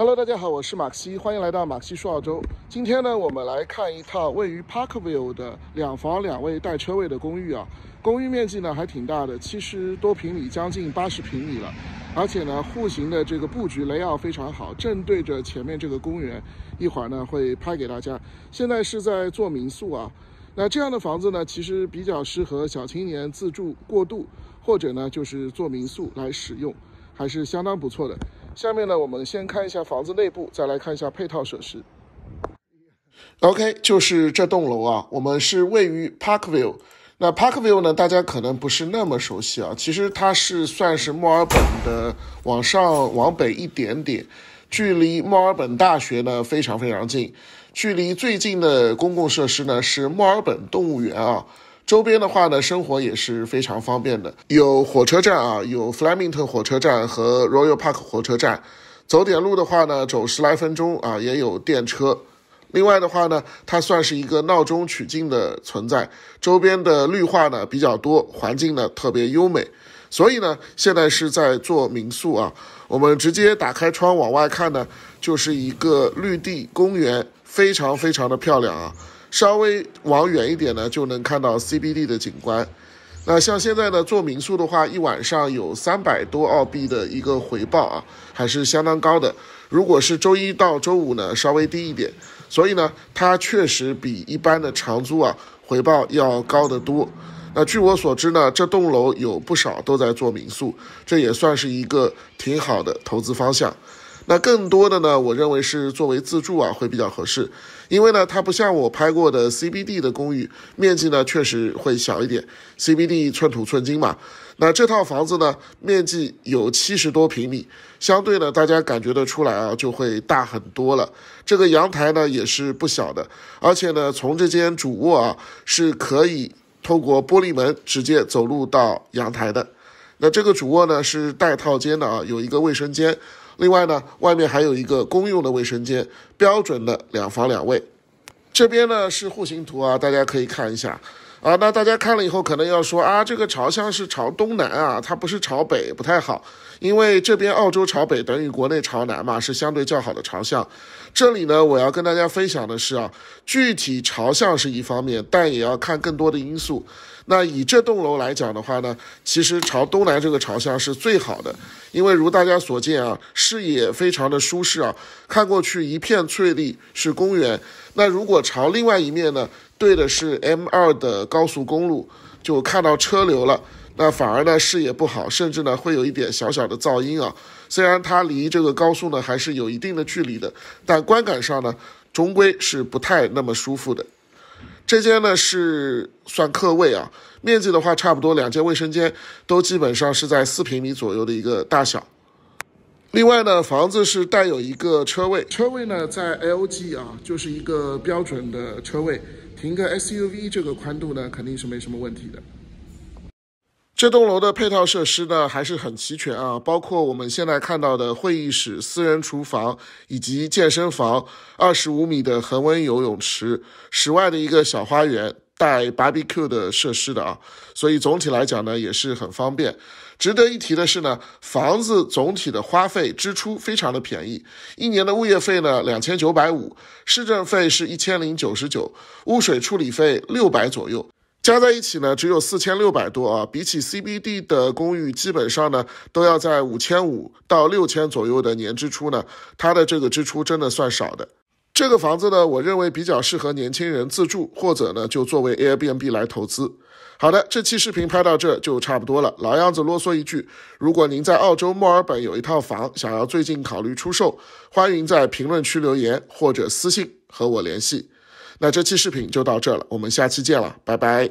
Hello，大家好，我是马克西，欢迎来到马克西说澳洲。今天呢，我们来看一套位于 Parkville 的两房两卫带车位的公寓啊。公寓面积呢还挺大的，七十多平米，将近八十平米了。而且呢，户型的这个布局雷奥非常好，正对着前面这个公园。一会儿呢会拍给大家。现在是在做民宿啊。那这样的房子呢，其实比较适合小青年自住过渡，或者呢就是做民宿来使用，还是相当不错的。下面呢，我们先看一下房子内部，再来看一下配套设施。OK，就是这栋楼啊，我们是位于 Parkview。那 Parkview 呢，大家可能不是那么熟悉啊。其实它是算是墨尔本的往上往北一点点，距离墨尔本大学呢非常非常近，距离最近的公共设施呢是墨尔本动物园啊。周边的话呢，生活也是非常方便的，有火车站啊，有 f l a m i n g t 火车站和 Royal Park 火车站，走点路的话呢，走十来分钟啊，也有电车。另外的话呢，它算是一个闹中取静的存在，周边的绿化呢比较多，环境呢特别优美。所以呢，现在是在做民宿啊，我们直接打开窗往外看呢，就是一个绿地公园，非常非常的漂亮啊。稍微往远一点呢，就能看到 CBD 的景观。那像现在呢，做民宿的话，一晚上有三百多澳币的一个回报啊，还是相当高的。如果是周一到周五呢，稍微低一点。所以呢，它确实比一般的长租啊回报要高得多。那据我所知呢，这栋楼有不少都在做民宿，这也算是一个挺好的投资方向。那更多的呢，我认为是作为自住啊，会比较合适，因为呢，它不像我拍过的 CBD 的公寓，面积呢确实会小一点，CBD 寸土寸金嘛。那这套房子呢，面积有七十多平米，相对呢，大家感觉得出来啊，就会大很多了。这个阳台呢也是不小的，而且呢，从这间主卧啊，是可以透过玻璃门直接走路到阳台的。那这个主卧呢是带套间的啊，有一个卫生间。另外呢，外面还有一个公用的卫生间，标准的两房两卫。这边呢是户型图啊，大家可以看一下。啊，那大家看了以后可能要说啊，这个朝向是朝东南啊，它不是朝北不太好，因为这边澳洲朝北等于国内朝南嘛，是相对较好的朝向。这里呢，我要跟大家分享的是啊，具体朝向是一方面，但也要看更多的因素。那以这栋楼来讲的话呢，其实朝东南这个朝向是最好的，因为如大家所见啊，视野非常的舒适啊，看过去一片翠绿是公园。那如果朝另外一面呢？对的是 M 二的高速公路，就看到车流了，那反而呢视野不好，甚至呢会有一点小小的噪音啊。虽然它离这个高速呢还是有一定的距离的，但观感上呢终归是不太那么舒服的。这间呢是算客卫啊，面积的话差不多，两间卫生间都基本上是在四平米左右的一个大小。另外呢，房子是带有一个车位，车位呢在 L G 啊，就是一个标准的车位，停个 S U V 这个宽度呢肯定是没什么问题的。这栋楼的配套设施呢还是很齐全啊，包括我们现在看到的会议室、私人厨房以及健身房、二十五米的恒温游泳池、室外的一个小花园、带 B B Q 的设施的啊，所以总体来讲呢也是很方便。值得一提的是呢，房子总体的花费支出非常的便宜，一年的物业费呢两千九百五，市政费是一千零九十九，污水处理费六百左右，加在一起呢只有四千六百多啊，比起 CBD 的公寓基本上呢都要在五千五到六千左右的年支出呢，它的这个支出真的算少的。这个房子呢，我认为比较适合年轻人自住，或者呢，就作为 Airbnb 来投资。好的，这期视频拍到这就差不多了。老样子啰嗦一句，如果您在澳洲墨尔本有一套房，想要最近考虑出售，欢迎在评论区留言或者私信和我联系。那这期视频就到这了，我们下期见了，拜拜。